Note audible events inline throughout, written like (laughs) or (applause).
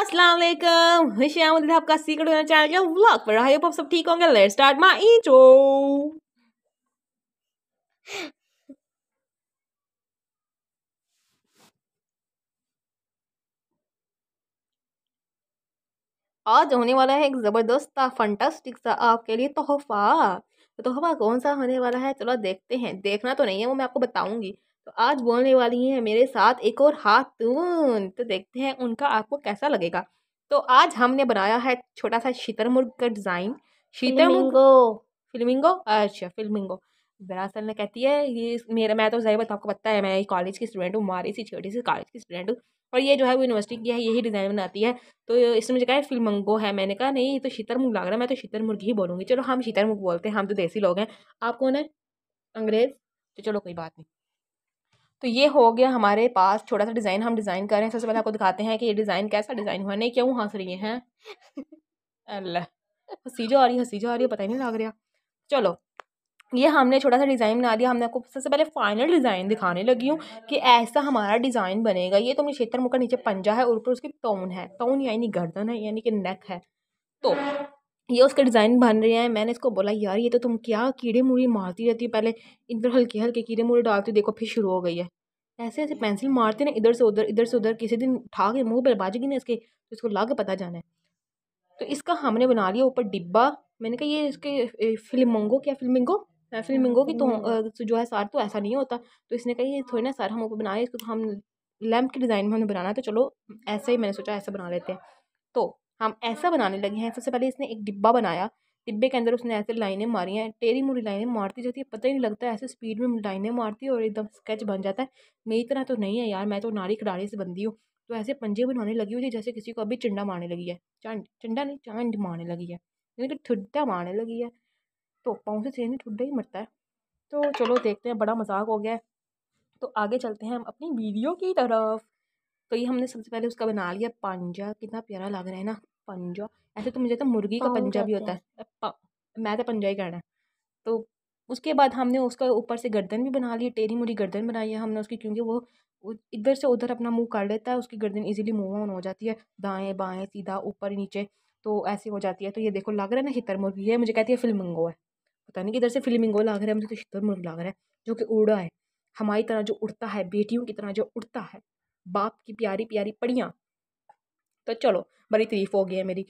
अस्सलाम वालेकुम खुशियामद आपका सीक्रेट चैनल जो व्लॉग पर आई होप आप सब ठीक होंगे लेट्स स्टार्ट माय इंट्रो आज होने वाला है एक ज़बरदस्त सा फंटास्टिक सा आपके लिए तोहफा तो तोहफा कौन सा होने वाला है चलो देखते हैं देखना तो नहीं है वो मैं आपको बताऊंगी तो आज बोलने वाली हैं मेरे साथ एक और खातून तो देखते हैं उनका आपको कैसा लगेगा तो आज हमने बनाया है छोटा सा मुर्ग का डिज़ाइन शीतरमुर्ग फिल्मिंगो अच्छा फिल्मिंगो दरअसल ने कहती है ये मेरा मैं तो जाहिर आपको पता है मैं कॉलेज की स्टूडेंट हूँ हमारी सी छोटी सी कॉलेज की स्टूडेंट हूँ और ये जो है वो यूनिवर्सिटी की है यही डिज़ाइन बनाती है तो इसने मुझे कहा है फिल्मंगो है मैंने कहा नहीं ये तो शीतरमुर्ग लग रहा है मैं तो शीतरमुर्ग ही बोलूँगी चलो हम शीतरमुर्ग बोलते हैं हम तो देसी लोग हैं आपको ना अंग्रेज़ तो चलो कोई बात नहीं तो ये हो गया हमारे पास छोटा सा डिज़ाइन हम डिज़ाइन कर रहे हैं सबसे पहले आपको दिखाते हैं कि ये डिज़ाइन कैसा डिज़ाइन हुआ नहीं क्यों हंस रही हैं (laughs) अल्लाह हंसी जो आ रही है हंसी जो आ रही है पता ही नहीं लग रहा चलो ये हमने छोटा सा डिज़ाइन बना दिया हमने आपको सबसे पहले फाइनल डिज़ाइन दिखाने लगी हूँ कि ऐसा हमारा डिज़ाइन बनेगा ये तो क्षेत्र मुख का नीचे पंजा है और ऊपर उसकी टोन है टोन यानी गर्दन है यानी कि नेक है तो ये उसका डिज़ाइन बन रहे हैं मैंने इसको बोला यार ये तो तुम क्या कीड़े मूड़ी मारती रहती है पहले इन पर हल्के हल्के कीड़े मूड़े डालती देखो फिर शुरू हो गई है ऐसे ऐसे पेंसिल मारते ना इधर से उधर इधर से उधर किसी दिन उठा के मुँह पर बाजेगी ना इसके तो इसको लाग पता जाना है तो इसका हमने बना लिया ऊपर डिब्बा मैंने कहा ये इसके फिल्मोंगो क्या फिल्मिंगो फिल्मिंगो की तो जो है सार तो ऐसा नहीं होता तो इसने कहा ये थोड़ी ना सार हम ऊपर बनाए इसको तो हम लैम्प के डिज़ाइन में हमने बनाना है तो चलो ऐसा ही मैंने सोचा ऐसा बना लेते हैं तो हम ऐसा बनाने लगे हैं सबसे पहले इसने एक डिब्बा बनाया डिब्बे के अंदर उसने ऐसे लाइनें मारी हैं टेरी मोरी लाइनें मारती जाती है पता ही नहीं लगता ऐसे स्पीड में लाइनें मारती है और एकदम स्केच बन जाता है मेरी तरह तो नहीं है यार मैं तो नारी खिलाड़ी से बंदी हूँ तो ऐसे पंजे बनाने लगी हुई थी जैसे किसी को अभी चिंडा मारने लगी है चांड चिंडा नहीं चांड मारने लगी है यानी ठुड्डा मारने लगी है तो पाँव से चेहरे ठुड्डा ही मरता है तो चलो देखते हैं बड़ा मजाक हो गया है तो आगे चलते हैं हम अपनी वीडियो की तरफ तो ये हमने सबसे पहले उसका बना लिया पांजा कितना प्यारा लग रहा है ना पंजा ऐसे तो मुझे तो मुर्गी का पंजा भी होता है मैं तो पंजा ही कहना है तो उसके बाद हमने उसका ऊपर से गर्दन भी बना ली टेढ़ी मुरी गर्दन बनाई है हमने उसकी क्योंकि वो इधर से उधर अपना मुंह कर लेता है उसकी गर्दन इजीली मूव ऑन हो जाती है दाएं बाएं सीधा ऊपर नीचे तो ऐसी हो जाती है तो ये देखो लग रहा है ना हितर मुर्गी है मुझे कहती है फिल्मिंगो है पता नहीं किधर से फिल्मिंगो लग रहा है मुझे तो हितर मुर्गी लग रहा है जो कि उड़ा है हमारी तरह जो उड़ता है बेटियों की तरह जो उड़ता है बाप की प्यारी प्यारी पड़ियाँ तो चलो बड़ी तरीफ हो गई है मेरी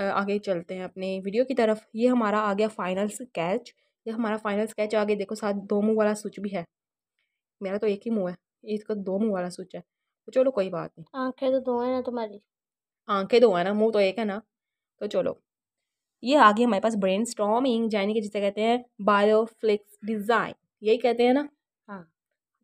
आगे चलते हैं अपने वीडियो की तरफ ये हमारा आ गया फाइनल स्केच ये हमारा फाइनल स्केच आगे देखो साथ दो मुँह वाला स्विच भी है मेरा तो एक ही मुँह है इसका तो दो मुँह वाला स्विच है तो चलो कोई बात नहीं आंखें तो दो हैं ना तुम्हारी आंखें दो हैं ना मुँह तो एक है ना तो चलो ये आ हमारे पास ब्रेन स्ट्रॉमिंग जाने के जिसे कहते हैं बायोफ्लिक्स डिज़ाइन यही कहते हैं ना हाँ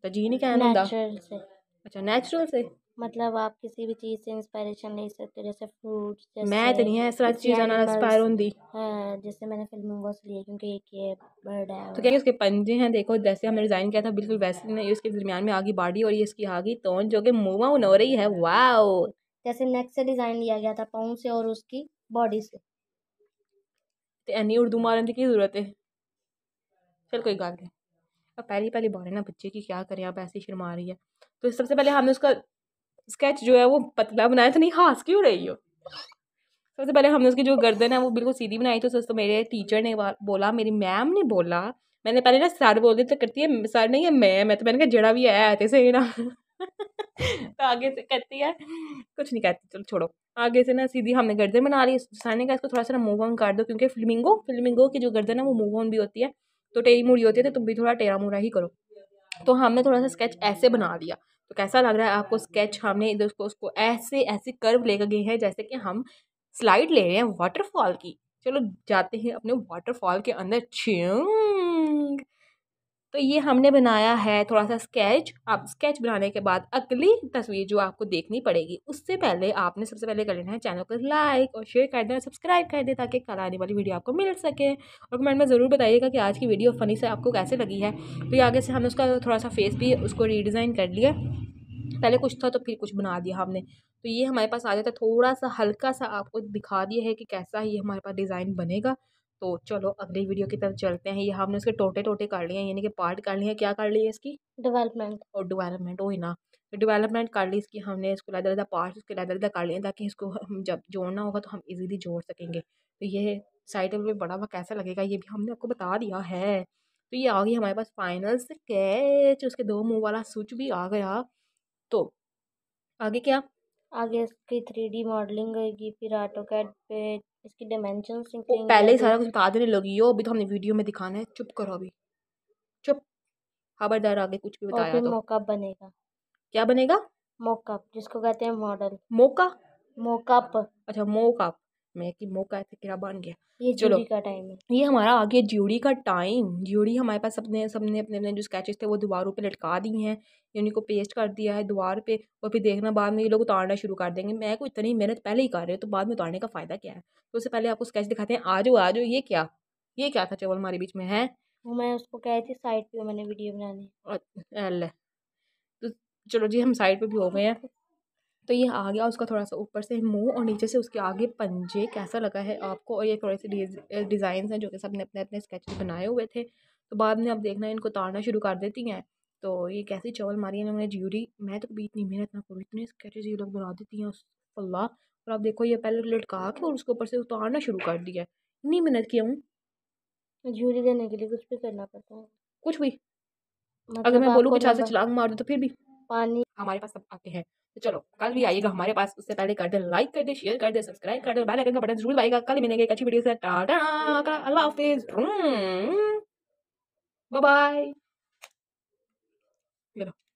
तो जी नहीं कहना अच्छा नेचुरल से मतलब आप किसी भी चीज से इंस्पायरेशन ले सकते हो जैसे फ्रूट्स मैं तो नहीं है सारी चीज आना इंस्पायर होंदी हाँ जैसे मैंने फिल्म बॉस लिए क्योंकि एक ये बर्ड है तो क्या उसके पंजे हैं देखो जैसे हमने डिज़ाइन किया था बिल्कुल वैसे ही नहीं उसके درمیان में आगी बॉडी और ये इसकी आगी टोन जो कि मूव मुँह हो रही है वाओ जैसे नेक से डिज़ाइन लिया गया था पाँव से और उसकी बॉडी से तो एनी उर्दू मारने की जरूरत है चल कोई गल नहीं अब पहली पहली बार है ना बच्चे की क्या करें आप ऐसी शर्मा रही है तो सबसे पहले हमने उसका स्केच जो है वो पतला बनाया था नहीं हंस क्यों रही हो सबसे पहले हमने उसकी जो गर्दन है वो बिल्कुल सीधी बनाई थी तो, मेरे टीचर ने बोला मेरी मैम ने बोला मैंने पहले ना सर दिया तो करती है सर नहीं है मैम मैं तो मैंने कहा जड़ा भी है आते तो से ना (laughs) तो आगे से कहती है कुछ नहीं कहती चलो छोड़ो आगे से ना सीधी हमने गर्दन बना ली सर ने कहा इसको थोड़ा सा ना मूव ऑन कर दो क्योंकि फिल्मिंगो फिल्मिंगो की जो गर्दन है वो मूव ऑन भी होती है तो टेढ़ी मूढ़ी होती है तो तुम भी थोड़ा टेढ़ा मूढ़ा ही करो तो हमने थोड़ा सा स्केच ऐसे बना दिया तो कैसा लग रहा है आपको स्केच हमने इधर उसको उसको ऐसे ऐसे कर्व लेकर गए हैं जैसे कि हम स्लाइड ले रहे हैं वाटरफॉल की चलो जाते हैं अपने वाटरफॉल के अंदर छिंग तो ये हमने बनाया है थोड़ा सा स्केच आप स्केच बनाने के बाद अगली तस्वीर जो आपको देखनी पड़ेगी उससे पहले आपने सबसे पहले कर लेना है चैनल को लाइक और शेयर कर देना सब्सक्राइब कर दें ताकि कल आने वाली वीडियो आपको मिल सके और कमेंट में ज़रूर बताइएगा कि आज की वीडियो फ़नी से आपको कैसे लगी है फिर तो आगे से हमने उसका थोड़ा सा फेस भी उसको रीडिज़ाइन कर लिया पहले कुछ था तो फिर कुछ बना दिया हमने तो ये हमारे पास आ जाता है थोड़ा सा हल्का सा आपको दिखा दिया है कि कैसा ये हमारे पास डिज़ाइन बनेगा तो चलो अगली वीडियो की तरफ चलते हैं ये हमने उसके टोटे टोटे कर लिए हैं यानी कि पार्ट कर लिए हैं क्या कर लिए इसकी डेवलपमेंट और डेवलपमेंट वही ना तो डेवलपमेंट कर ली इसकी हमने इसको अलग अलग पार्ट उसके अलग अलग कर लिए ताकि इसको हम जब जोड़ना होगा तो हम इजीली जोड़ सकेंगे तो ये साइड में बड़ा हुआ कैसा लगेगा ये भी हमने आपको बता दिया है तो ये आ गई हमारे पास फाइनल स्केच उसके दो मुँह वाला स्विच भी आ गया तो आगे क्या आगे इसकी थ्री डी मॉडलिंग होगी फिर ऑटो कैट पे इसकी डिमेंशन पहले ही सारा कुछ बता देने लगी हो अभी तो हमने वीडियो में दिखाना है चुप करो अभी चुप खबरदार आगे कुछ भी बताया तो मौका बनेगा क्या बनेगा मोकअप जिसको कहते हैं मॉडल मोका मोकअप अच्छा मोकअप मैं कि मौका है फिक्रा बन गया ये चलो का टाइम है ये हमारा आगे गया ज्यूरी का टाइम ज्यूरी हमारे पास सबने सबने अपने अपने जो स्केचेस थे वो दीवारों पे लटका दी हैं यानी को पेस्ट कर दिया है दीवार पे और फिर देखना बाद में ये लोग उतारना शुरू कर देंगे मैं को इतनी मेहनत पहले ही कर रही हूँ तो बाद में उतारने का फ़ायदा क्या है तो उससे पहले आपको स्केच दिखाते हैं आज आज आ जाओ ये क्या ये क्या था चावल हमारे बीच में है वो मैं उसको कह रही थी साइड पे मैंने वीडियो बनानी तो चलो जी हम साइड पे भी हो गए हैं तो ये आ गया उसका थोड़ा सा ऊपर से मुंह और नीचे से उसके आगे पंजे कैसा लगा है आपको और ये थोड़े से डिज़ाइन हैं जो कि सब ने अपने अपने स्केच बनाए हुए थे तो बाद में आप देखना इनको ताड़ना शुरू कर देती हैं तो ये कैसी चावल मारी है इन्होंने ज्यूरी मैं तो कभी इतनी मेहनत ना करूँ इतने स्केचेज ये लोग बना देती हैं उस अल्लाह और आप देखो ये पहले लटका के और उसके ऊपर से उतारना शुरू कर दिया इतनी मेहनत किया हूँ ज्यूरी देने के लिए कुछ भी करना पड़ता है कुछ भी मतलब अगर मैं बोलूँ कुछ छाछ छलांग मार दूँ तो फिर भी पानी हमारे पास सब आते हैं तो चलो कल भी आइएगा हमारे पास उससे पहले कर दे लाइक कर दे शेयर कर दे सब्सक्राइब कर दे बेल आइकन का बटन जरूर आएगा कल मिलेंगे एक अच्छी वीडियो से टाटा अल्लाह हाफिज बाय बाय